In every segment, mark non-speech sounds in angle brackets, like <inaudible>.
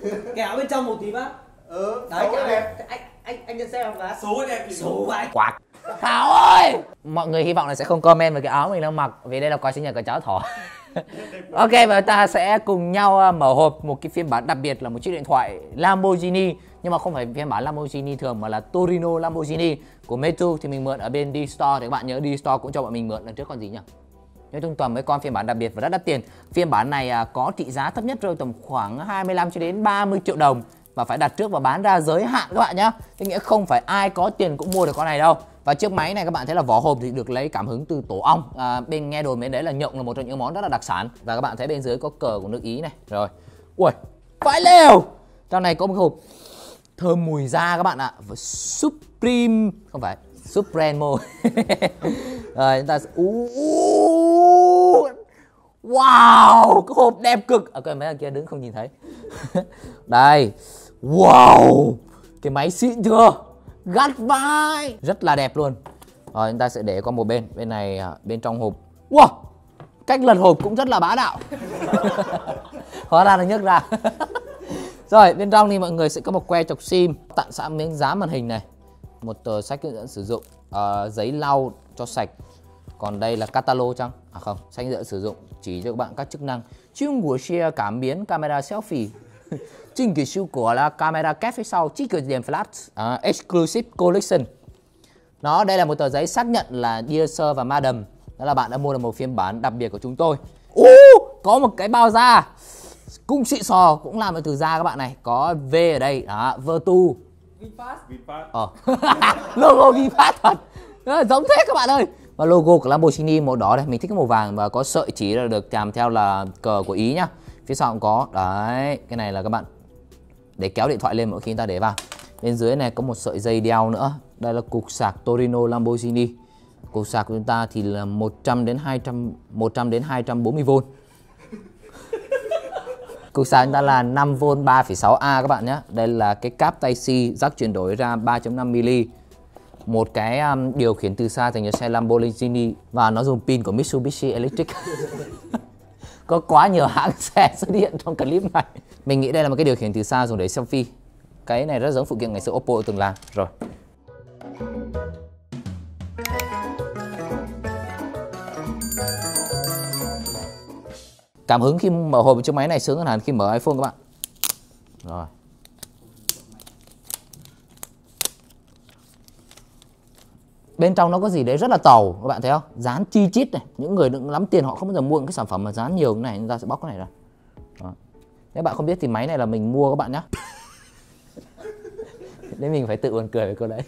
<laughs> kéo bên trong một tí bác ừ đấy kéo đẹp anh anh anh nhận xét không bác số đẹp thì số anh quạt Thảo ơi mọi người hy vọng là sẽ không comment về cái áo mình đang mặc vì đây là quà sinh nhật của cháu thỏ <laughs> ok và ta sẽ cùng nhau à, mở hộp một cái phiên bản đặc biệt là một chiếc điện thoại Lamborghini nhưng mà không phải phiên bản Lamborghini thường mà là Torino Lamborghini của Metro thì mình mượn ở bên D Store thì các bạn nhớ D Store cũng cho bọn mình mượn lần trước còn gì nhỉ Nói chung toàn mấy con phiên bản đặc biệt và rất đắt tiền. Phiên bản này à, có trị giá thấp nhất rơi tầm khoảng 25 cho đến 30 triệu đồng và phải đặt trước và bán ra giới hạn các bạn nhá. Thế nghĩa không phải ai có tiền cũng mua được con này đâu. Và chiếc máy này các bạn thấy là vỏ hộp thì được lấy cảm hứng từ tổ ong. À, bên nghe đồn bên đấy là nhộng là một trong những món rất là đặc sản. Và các bạn thấy bên dưới có cờ của nước Ý này. Rồi. Ui, phải lều. Trong này có một hộp thơm mùi da các bạn ạ. Và Supreme không phải Supremo. <laughs> Rồi chúng ta sẽ wow cái hộp đẹp cực ở à, cái máy kia đứng không nhìn thấy <laughs> đây wow cái máy xịn chưa gắt vai rất là đẹp luôn rồi chúng ta sẽ để qua một bên bên này à, bên trong hộp wow cách lật hộp cũng rất là bá đạo <laughs> hóa ra nó nhấc ra <laughs> rồi bên trong thì mọi người sẽ có một que chọc sim tặng sẵn miếng dán màn hình này một tờ sách hướng dẫn sử dụng uh, giấy lau cho sạch còn đây là catalog chăng à không sách dựa sử dụng chỉ cho các bạn các chức năng chung của share cảm biến camera selfie <laughs> trình kỳ siêu của là camera kép phía sau chỉ cực đèn flash à, exclusive collection nó đây là một tờ giấy xác nhận là dear sir và madam đó là bạn đã mua được một phiên bản đặc biệt của chúng tôi Ú, có một cái bao da cũng xịn sò cũng làm được từ da các bạn này có v ở đây đó vertu vinfast vinfast ờ <laughs> logo vinfast thật ờ, giống thế các bạn ơi và logo của Lamborghini màu đỏ đây mình thích cái màu vàng và có sợi chỉ là được kèm theo là cờ của ý nhá phía sau cũng có đấy cái này là các bạn để kéo điện thoại lên mỗi khi chúng ta để vào bên dưới này có một sợi dây đeo nữa đây là cục sạc Torino Lamborghini cục sạc của chúng ta thì là 100 đến 200 100 đến 240 v <laughs> cục sạc chúng ta là 5V 3,6A các bạn nhé Đây là cái cáp Type-C rắc chuyển đổi ra 3.5mm một cái um, điều khiển từ xa dành cho xe Lamborghini và nó dùng pin của Mitsubishi Electric <laughs> có quá nhiều hãng <laughs> xe xuất hiện trong clip này mình nghĩ đây là một cái điều khiển từ xa dùng để selfie cái này rất giống phụ kiện ngày xưa Oppo từng làm rồi cảm hứng khi mở hộp chiếc máy này sướng hơn hẳn khi mở iPhone các bạn rồi bên trong nó có gì đấy rất là tàu các bạn thấy không dán chi chít này những người đựng lắm tiền họ không bao giờ mua những cái sản phẩm mà dán nhiều cái này chúng ta sẽ bóc cái này ra Đó. nếu bạn không biết thì máy này là mình mua các bạn nhé nên <laughs> mình phải tự buồn cười với cô đấy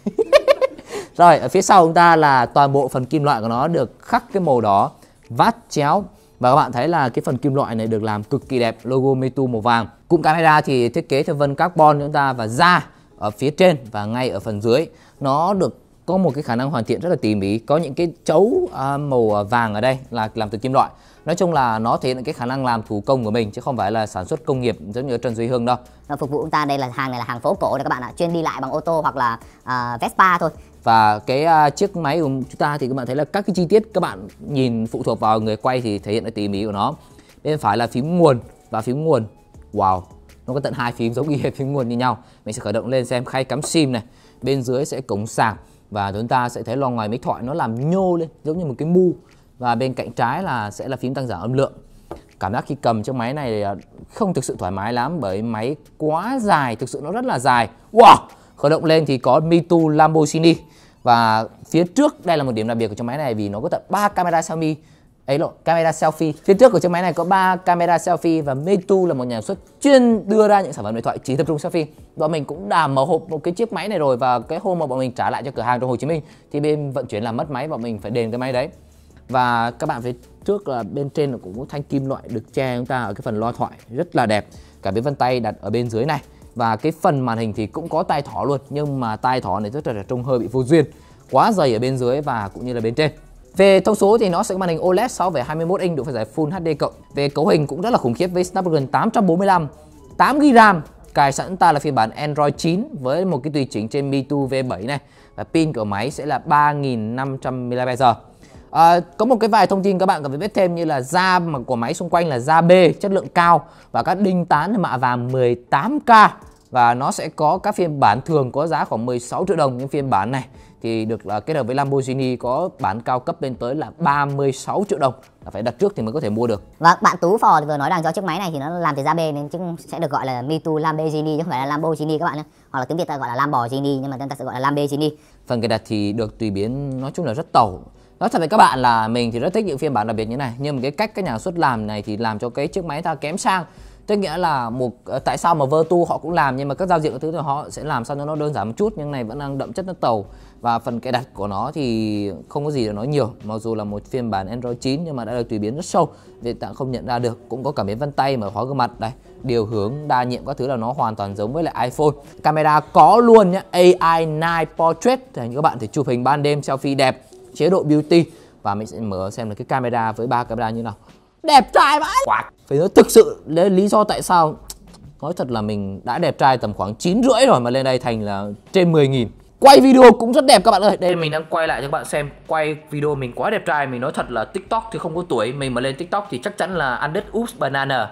<laughs> rồi ở phía sau chúng ta là toàn bộ phần kim loại của nó được khắc cái màu đó vát chéo và các bạn thấy là cái phần kim loại này được làm cực kỳ đẹp logo metu màu vàng cụm camera thì thiết kế theo vân carbon chúng ta và da ở phía trên và ngay ở phần dưới nó được có một cái khả năng hoàn thiện rất là tỉ mỉ có những cái chấu à, màu à, vàng ở đây là làm từ kim loại nói chung là nó thể hiện cái khả năng làm thủ công của mình chứ không phải là sản xuất công nghiệp giống như Trần Duy Hương đâu nó phục vụ chúng ta đây là hàng này là hàng phố cổ này các bạn ạ chuyên đi lại bằng ô tô hoặc là uh, Vespa thôi và cái uh, chiếc máy của chúng ta thì các bạn thấy là các cái chi tiết các bạn nhìn phụ thuộc vào người quay thì thể hiện được tỉ mỉ của nó bên phải là phím nguồn và phím nguồn wow nó có tận hai phím giống như phím nguồn như nhau mình sẽ khởi động lên xem khay cắm sim này bên dưới sẽ cổng sạc và chúng ta sẽ thấy lòng ngoài máy thoại nó làm nhô lên giống như một cái mu và bên cạnh trái là sẽ là phím tăng giảm âm lượng cảm giác khi cầm trong máy này à, không thực sự thoải mái lắm bởi máy quá dài thực sự nó rất là dài wow khởi động lên thì có Mitu Lamborghini và phía trước đây là một điểm đặc biệt của trong máy này vì nó có tận 3 camera Xiaomi ấy lộn camera selfie phía trước của chiếc máy này có 3 camera selfie và Meitu là một nhà xuất chuyên đưa ra những sản phẩm điện thoại chỉ tập trung selfie bọn mình cũng đã mở hộp một cái chiếc máy này rồi và cái hôm mà bọn mình trả lại cho cửa hàng trong Hồ Chí Minh thì bên vận chuyển là mất máy bọn mình phải đền cái máy đấy và các bạn phía trước là bên trên cũng có thanh kim loại được che chúng ta ở cái phần loa thoại rất là đẹp cả cái vân tay đặt ở bên dưới này và cái phần màn hình thì cũng có tai thỏ luôn nhưng mà tai thỏ này rất là trông hơi bị vô duyên quá dày ở bên dưới và cũng như là bên trên về thông số thì nó sẽ màn hình OLED 6,21 inch độ phân giải Full HD cộng. Về cấu hình cũng rất là khủng khiếp với Snapdragon 845, 8 GB RAM. Cài sẵn ta là phiên bản Android 9 với một cái tùy chỉnh trên MIUI V7 này và pin của máy sẽ là 3500 mAh. À, có một cái vài thông tin các bạn cần phải biết thêm như là da mà của máy xung quanh là da B chất lượng cao và các đinh tán mạ vàng 18K và nó sẽ có các phiên bản thường có giá khoảng 16 triệu đồng những phiên bản này thì được là kết hợp với Lamborghini có bản cao cấp lên tới là 36 triệu đồng là phải đặt trước thì mới có thể mua được. Và vâng, bạn Tú Phò vừa nói rằng do chiếc máy này thì nó làm từ da bê nên chứ sẽ được gọi là Mitu Lamborghini chứ không phải là Lamborghini các bạn nhé. Hoặc là tiếng Việt ta gọi là Lamborghini nhưng mà chúng ta sẽ gọi là Lamborghini. Phần cài đặt thì được tùy biến nói chung là rất tàu nói thật với các bạn là mình thì rất thích những phiên bản đặc biệt như này nhưng mà cái cách các nhà xuất làm này thì làm cho cái chiếc máy ta kém sang tức nghĩa là một ờ, tại sao mà Vertu họ cũng làm nhưng mà các giao diện các thứ thì họ sẽ làm sao cho nó đơn giản một chút nhưng này vẫn đang đậm chất nó tàu và phần cài đặt của nó thì không có gì để nói nhiều mặc dù là một phiên bản Android 9 nhưng mà đã được tùy biến rất sâu vì tạng không nhận ra được cũng có cảm biến vân tay mở khóa gương mặt đây điều hướng đa nhiệm các thứ là nó hoàn toàn giống với lại iPhone camera có luôn nhá AI Night Portrait thì các bạn thể chụp hình ban đêm selfie đẹp chế độ beauty và mình sẽ mở xem là cái camera với ba camera như nào đẹp trai vãi Quạt Phải nói thực sự đấy lý do tại sao Nói thật là mình đã đẹp trai tầm khoảng 9 rưỡi rồi mà lên đây thành là trên 10 nghìn Quay video cũng rất đẹp các bạn ơi Đây mình đang quay lại cho các bạn xem Quay video mình quá đẹp trai Mình nói thật là tiktok thì không có tuổi Mình mà lên tiktok thì chắc chắn là ăn đất oops banana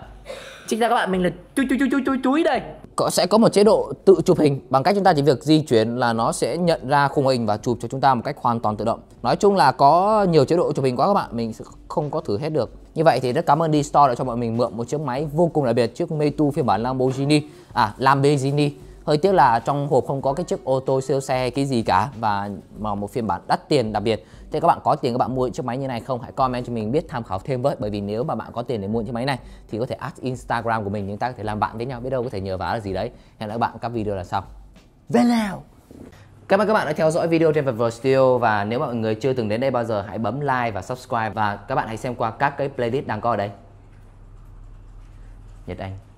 Chính ra các bạn mình là chúi chúi chúi chúi chúi đây có sẽ có một chế độ tự chụp hình bằng cách chúng ta chỉ việc di chuyển là nó sẽ nhận ra khung hình và chụp cho chúng ta một cách hoàn toàn tự động nói chung là có nhiều chế độ chụp hình quá các bạn mình sẽ không có thử hết được như vậy thì rất cảm ơn D-Store đã cho bọn mình mượn một chiếc máy vô cùng đặc biệt chiếc Meitu phiên bản Lamborghini à Lamborghini hơi tiếc là trong hộp không có cái chiếc ô tô siêu xe cái gì cả và mà một phiên bản đắt tiền đặc biệt thế các bạn có tiền các bạn mua chiếc máy như này không hãy comment cho mình biết tham khảo thêm với bởi vì nếu mà bạn có tiền để mua chiếc máy này thì có thể add Instagram của mình chúng ta có thể làm bạn với nhau biết đâu có thể nhờ vả là gì đấy hẹn gặp bạn các video là sau về nào Cảm ơn các bạn đã theo dõi video trên Viver Studio và nếu mọi người chưa từng đến đây bao giờ hãy bấm like và subscribe và các bạn hãy xem qua các cái playlist đang có ở đây. Nhật Anh